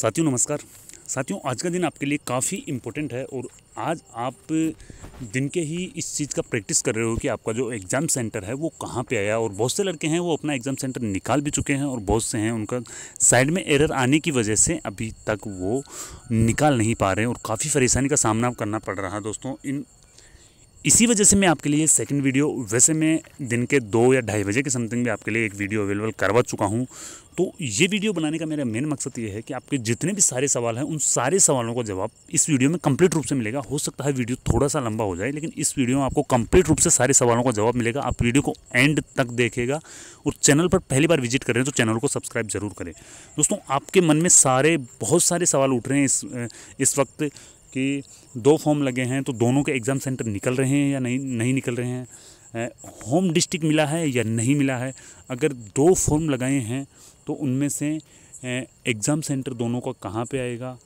साथियों नमस्कार साथियों आज का दिन आपके लिए काफ़ी इम्पोर्टेंट है और आज आप दिन के ही इस चीज़ का प्रैक्टिस कर रहे हो कि आपका जो एग्ज़ाम सेंटर है वो कहाँ पे आया और बहुत से लड़के हैं वो अपना एग्ज़ाम सेंटर निकाल भी चुके हैं और बहुत से हैं उनका साइड में एरर आने की वजह से अभी तक वो निकाल नहीं पा रहे हैं और काफ़ी परेशानी का सामना करना पड़ रहा है दोस्तों इन इसी वजह से मैं आपके लिए सेकंड वीडियो वैसे मैं दिन के दो या ढाई बजे के समथिंग में आपके लिए एक वीडियो अवेलेबल करवा चुका हूँ तो ये वीडियो बनाने का मेरा मेन मकसद ये है कि आपके जितने भी सारे सवाल हैं उन सारे सवालों का जवाब इस वीडियो में कंप्लीट रूप से मिलेगा हो सकता है वीडियो थोड़ा सा लंबा हो जाए लेकिन इस वीडियो में आपको कंप्लीट रूप से सारे सवालों का जवाब मिलेगा आप वीडियो को एंड तक देखेगा और चैनल पर पहली बार विजिट कर रहे हैं तो चैनल को सब्सक्राइब जरूर करें दोस्तों आपके मन में सारे बहुत सारे सवाल उठ रहे हैं इस इस वक्त कि दो फॉर्म लगे हैं तो दोनों के एग्ज़ाम सेंटर निकल रहे हैं या नहीं नहीं निकल रहे हैं होम डिस्ट्रिक्ट मिला है या नहीं मिला है अगर दो फॉर्म लगाए हैं तो उनमें से एग्ज़ाम सेंटर दोनों का कहाँ पे आएगा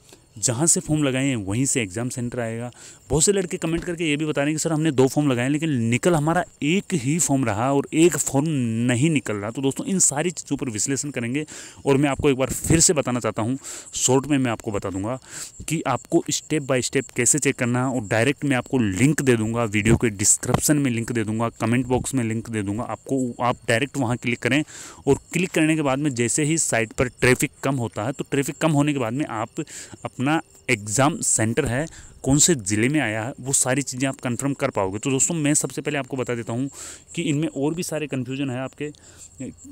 जहाँ से फॉर्म लगाए हैं वहीं से एग्ज़ाम सेंटर आएगा बहुत से लड़के कमेंट करके ये भी बता रहे हैं कि सर हमने दो फॉर्म लगाए लेकिन निकल हमारा एक ही फॉर्म रहा और एक फॉर्म नहीं निकल रहा तो दोस्तों इन सारी चीज़ों पर विश्लेषण करेंगे और मैं आपको एक बार फिर से बताना चाहता हूँ शॉर्ट में मैं आपको बता दूंगा कि आपको स्टेप बाय स्टेप कैसे चेक करना और डायरेक्ट मैं आपको लिंक दे दूंगा वीडियो के डिस्क्रिप्शन में लिंक दे दूंगा कमेंट बॉक्स में लिंक दे दूंगा आपको आप डायरेक्ट वहाँ क्लिक करें और क्लिक करने के बाद में जैसे ही साइट पर ट्रैफिक कम होता है तो ट्रैफिक कम होने के बाद में आप अपना अपना एग्ज़ाम सेंटर है कौन से ज़िले में आया है वो सारी चीज़ें आप कंफर्म कर पाओगे तो दोस्तों मैं सबसे पहले आपको बता देता हूँ कि इनमें और भी सारे कन्फ्यूजन है आपके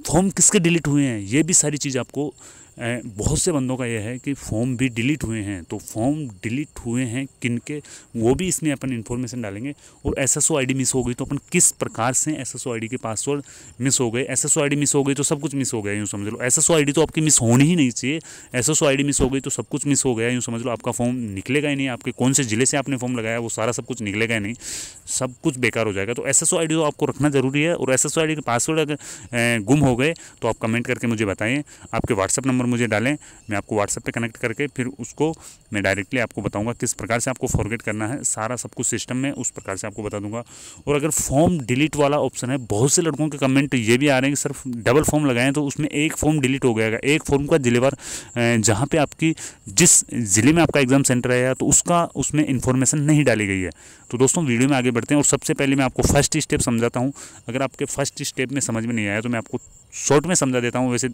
फॉर्म किसके डिलीट हुए हैं ये भी सारी चीज़ आपको बहुत से बंदों का यह है कि फॉर्म भी डिलीट हुए हैं तो फॉर्म डिलीट हुए हैं किन के वो भी इसमें अपन इन्फॉर्मेशन डालेंगे और एस एस मिस हो गई तो अपन किस प्रकार से एस एस के पासवर्ड मिस हो गए एस एस मिस हो गई तो सब कुछ मिस हो गया यूँ समझ लो एस एस तो आपकी मिस होनी ही नहीं चाहिए एस एस मिस हो गई तो सब कुछ मिस हो गया यूँ समझ लो आपका फॉर्म निकलेगा ही नहीं आपके कौन से ज़िले से आपने फॉर्म लगाया वो सारा सब कुछ निकलेगा ही नहीं सब कुछ बेकार हो जाएगा तो एस एस तो आपको रखना ज़रूरी है और एस एस के पासवर्ड अगर गुम हो गए तो आप कमेंट करके मुझे बताएँ आपके व्हाट्सअप नंबर नंबर मुझे डालें मैं आपको व्हाट्सएप पे कनेक्ट करके फिर उसको मैं डायरेक्टली आपको बताऊंगा किस प्रकार से आपको फॉरगेट करना है सारा सब कुछ सिस्टम में उस प्रकार से आपको बता दूंगा और अगर फॉर्म डिलीट वाला ऑप्शन है बहुत से लड़कों के कमेंट ये भी आ रहे हैं कि सर डबल फॉर्म लगाएं तो उसमें एक फॉर्म डिलीट हो गया एक फॉर्म का जिलेवार जहाँ पर आपकी जिस ज़िले में आपका एग्ज़ाम सेंटर है तो उसका उसमें इन्फॉर्मेशन नहीं डाली गई है तो दोस्तों वीडियो में आगे बढ़ते हैं और सबसे पहले मैं आपको फर्स्ट स्टेप समझाता हूँ अगर आपके फर्स्ट स्टेप में समझ में नहीं आया तो मैं आपको शॉर्ट में समझा देता हूँ वैसे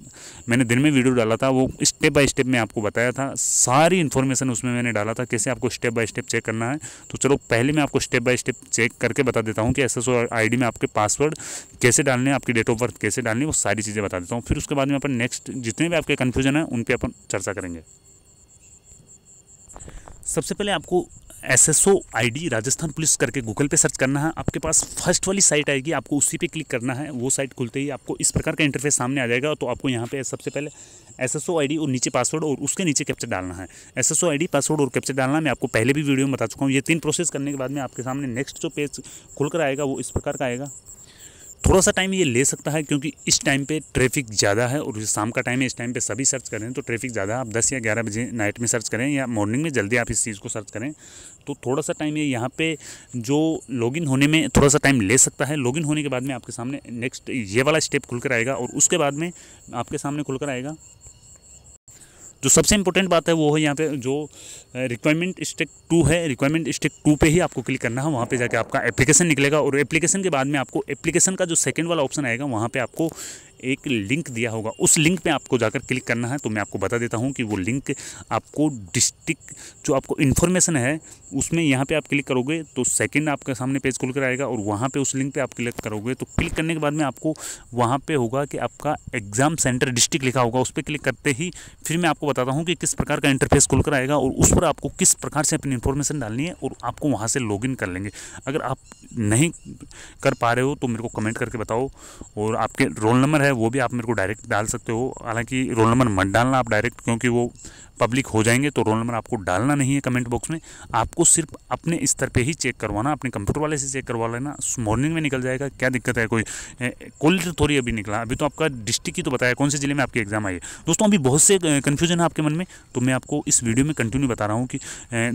मैंने दिन में वीडियो डाला था वो स्टेप बाय स्टेप मैं आपको बताया था सारी इन्फॉर्मेशन उसमें मैंने डाला था कैसे आपको स्टेप बाय स्टेप चेक करना है तो चलो पहले मैं आपको स्टेप बाय स्टेप चेक करके बता देता हूँ कि एस एस में आपके पासवर्ड कैसे डालने आपकी डेट ऑफ बर्थ कैसे डालनी वो सारी चीज़ें बता देता हूँ फिर उसके बाद में अपन नेक्स्ट जितने भी आपके कन्फ्यूजन है उन पर अपन चर्चा करेंगे सबसे पहले आपको S S O I D Rajasthan police करके गूगल पे सर्च करना है आपके पास फर्स्ट वाली साइट आएगी आपको उसी पे क्लिक करना है वो साइट खुलते ही आपको इस प्रकार का इंटरफेस सामने आ जाएगा तो आपको यहाँ पे सबसे पहले S S O I D और नीचे पासवर्ड और उसके नीचे कैप्चर डालना है S S O I D password और कैप्चर डालना मैं आपको पहले भी वीडियो में बता चुका हूँ ये तीन प्रोसेस करने के बाद में आपके सामने नेक्स्ट जो पेज खुलकर आएगा वो इस प्रकार का आएगा थोड़ा सा टाइम ये ले सकता है क्योंकि इस टाइम पे ट्रैफिक ज़्यादा है और शाम का टाइम है इस टाइम पे सभी सर्च करें तो ट्रैफिक ज़्यादा है आप 10 या 11 बजे नाइट में सर्च करें या मॉर्निंग में जल्दी आप इस चीज़ को सर्च करें तो थोड़ा सा टाइम ये यहाँ पे जो लॉगिन होने में थोड़ा सा टाइम ले सकता है लॉगिन होने के बाद में आपके सामने नेक्स्ट ये वाला स्टेप खुलकर आएगा और उसके बाद में आपके सामने खुलकर आएगा जो सबसे इंपॉर्टेंट बात है वो है यहाँ पे जो रिक्वायरमेंट स्टेक टू है रिक्वायरमेंट स्टेक टू पे ही आपको क्लिक करना है वहाँ पे जाके आपका एप्लीकेशन निकलेगा और एप्लीकेशन के बाद में आपको एप्लीकेशन का जो सेकंड वाला ऑप्शन आएगा वहाँ पे आपको एक लिंक दिया होगा उस लिंक पे आपको जाकर क्लिक करना है तो मैं आपको बता देता हूँ कि वो लिंक आपको डिस्ट्रिक्ट जो आपको इन्फॉर्मेशन है उसमें यहाँ पे आप क्लिक करोगे तो सेकंड आपके सामने पेज खुल कर आएगा और वहाँ पे उस लिंक पे आप क्लिक करोगे तो क्लिक करने के बाद में आपको वहाँ पर होगा कि आपका एग्ज़ाम सेंटर डिस्ट्रिक्ट लिखा होगा उस पर क्लिक करते ही फिर मैं आपको बताता हूँ कि किस प्रकार का इंटरफेस खुल कर आएगा और उस पर आपको किस प्रकार से अपनी इन्फॉर्मेशन डालनी है और आपको वहाँ से लॉग कर लेंगे अगर आप नहीं कर पा रहे हो तो मेरे को कमेंट करके बताओ और आपके रोल नंबर है है वो भी आप मेरे को डायरेक्ट डाल सकते हो हालांकि रोल नंबर मत डालना आप डायरेक्ट क्योंकि वो पब्लिक हो जाएंगे तो रोल नंबर आपको डालना नहीं है कमेंट बॉक्स में आपको सिर्फ अपने स्तर पे ही चेक करवाना अपने कंप्यूटर वाले से चेक करवा लेना मॉर्निंग में निकल जाएगा क्या दिक्कत है कोई कॉलेज तो थोड़ी अभी निकला अभी तो आपका डिस्ट्रिक्ट ही तो बताया कौन से जिले में आपकी एग्जाम आई है दोस्तों अभी बहुत से कन्फ्यूजन है आपके मन में तो मैं आपको इस वीडियो में कंटिन्यू बता रहा हूँ कि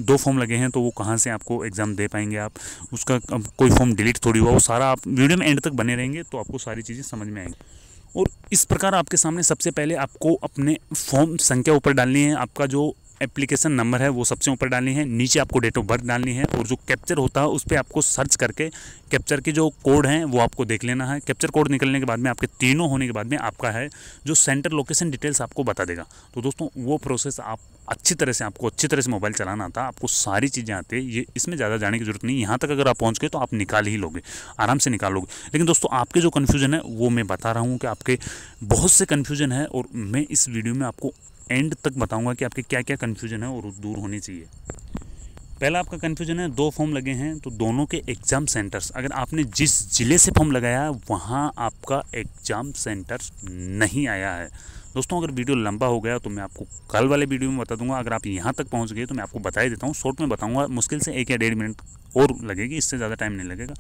दो फॉर्म लगे हैं तो वो कहाँ से आपको एग्ज़ाम दे पाएंगे आप उसका कोई फॉर्म डिलीट थोड़ी हुआ वो सारा आप वीडियो में एंड तक बने रहेंगे तो आपको सारी चीज़ें समझ में आएंगी और इस प्रकार आपके सामने सबसे पहले आपको अपने फॉर्म संख्या ऊपर डालनी है आपका जो एप्लीकेशन नंबर है वो सबसे ऊपर डालनी है नीचे आपको डेट ऑफ बर्थ डालनी है और जो कैप्चर होता है उस पर आपको सर्च करके कैप्चर के जो कोड हैं वो आपको देख लेना है कैप्चर कोड निकलने के बाद में आपके तीनों होने के बाद में आपका है जो सेंटर लोकेशन डिटेल्स आपको बता देगा तो दोस्तों वो प्रोसेस आप अच्छी तरह से आपको अच्छी तरह से मोबाइल चलाना आता आपको सारी चीज़ें आती है ये इसमें ज़्यादा जाने की जरूरत नहीं यहाँ तक अगर आप पहुँच गए तो आप निकाल ही लोगे आराम से निकाल लोगे लेकिन दोस्तों आपके जो कन्फ्यूजन है वो मैं बता रहा हूँ कि आपके बहुत से कन्फ्यूजन है और मैं इस वीडियो में आपको एंड तक बताऊंगा कि आपके क्या क्या कन्फ्यूजन है और दूर होने चाहिए पहला आपका कन्फ्यूजन है दो फॉर्म लगे हैं तो दोनों के एग्ज़ाम सेंटर्स अगर आपने जिस ज़िले से फॉर्म लगाया वहाँ आपका एग्ज़ाम सेंटर नहीं आया है दोस्तों अगर वीडियो लंबा हो गया तो मैं आपको कल वाले वीडियो में बता दूंगा अगर आप यहाँ तक पहुँच गए तो मैं आपको बता देता हूँ शॉर्ट में बताऊँगा मुश्किल से एक या डेढ़ मिनट और लगेगी इससे ज़्यादा टाइम नहीं लगेगा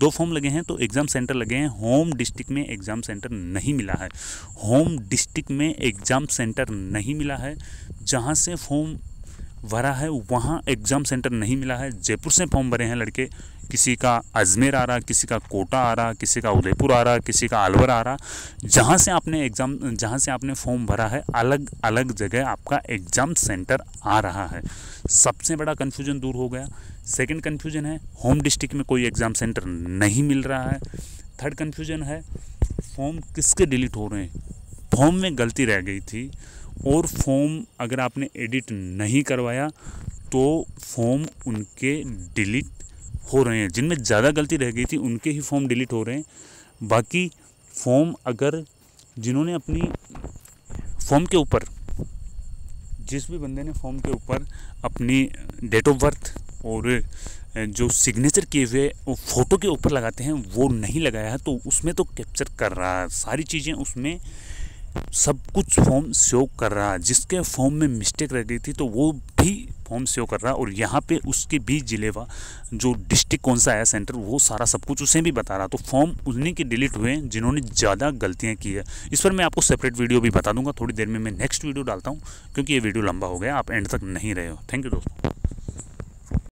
दो फॉर्म लगे हैं तो एग्ज़ाम सेंटर लगे हैं होम डिस्ट्रिक्ट में एग्ज़ाम सेंटर नहीं मिला है होम डिस्ट्रिक्ट में एग्ज़ाम सेंटर नहीं मिला है जहाँ से फॉर्म भरा है वहाँ एग्ज़ाम सेंटर नहीं मिला है जयपुर से फॉर्म भरे हैं लड़के किसी का अजमेर आ रहा किसी का कोटा आ रहा किसी का उदयपुर आ रहा किसी का अलवर आ रहा जहाँ से आपने एग्ज़ाम जहाँ से आपने फॉर्म भरा है अलग अलग जगह आपका एग्ज़ाम सेंटर आ रहा है सबसे बड़ा कन्फ्यूज़न दूर हो गया सेकेंड कन्फ्यूज़न है होम डिस्ट्रिक्ट में कोई एग्ज़ाम सेंटर नहीं मिल रहा है थर्ड कन्फ्यूज़न है फॉर्म किसके डिलीट हो रहे हैं फॉर्म में गलती रह गई थी और फॉर्म अगर आपने एडिट नहीं करवाया तो फॉर्म उनके डिलीट हो रहे हैं जिनमें ज़्यादा गलती रह गई थी उनके ही फॉर्म डिलीट हो रहे हैं बाकी फॉर्म अगर जिन्होंने अपनी फॉर्म के ऊपर जिस भी बंदे ने फॉर्म के ऊपर अपनी डेट ऑफ बर्थ और जो सिग्नेचर किए हुए फ़ोटो के ऊपर लगाते हैं वो नहीं लगाया है तो उसमें तो कैप्चर कर रहा है सारी चीज़ें उसमें सब कुछ फॉर्म शो कर रहा है जिसके फॉर्म में मिस्टेक रह गई थी तो वो भी फॉर्म सेव कर रहा है और यहाँ पे उसके भी जिले व जो डिस्ट्रिक्ट कौन सा है सेंटर वो सारा सब कुछ उसे भी बता रहा तो फॉर्म उन्हीं के डिलीट हुए जिन्होंने ज़्यादा गलतियाँ की है इस पर मैं आपको सेपरेट वीडियो भी बता दूंगा थोड़ी देर में मैं नेक्स्ट वीडियो डालता हूँ क्योंकि ये वीडियो लंबा हो गया आप एंड तक नहीं रहे हो थैंक यू दोस्तों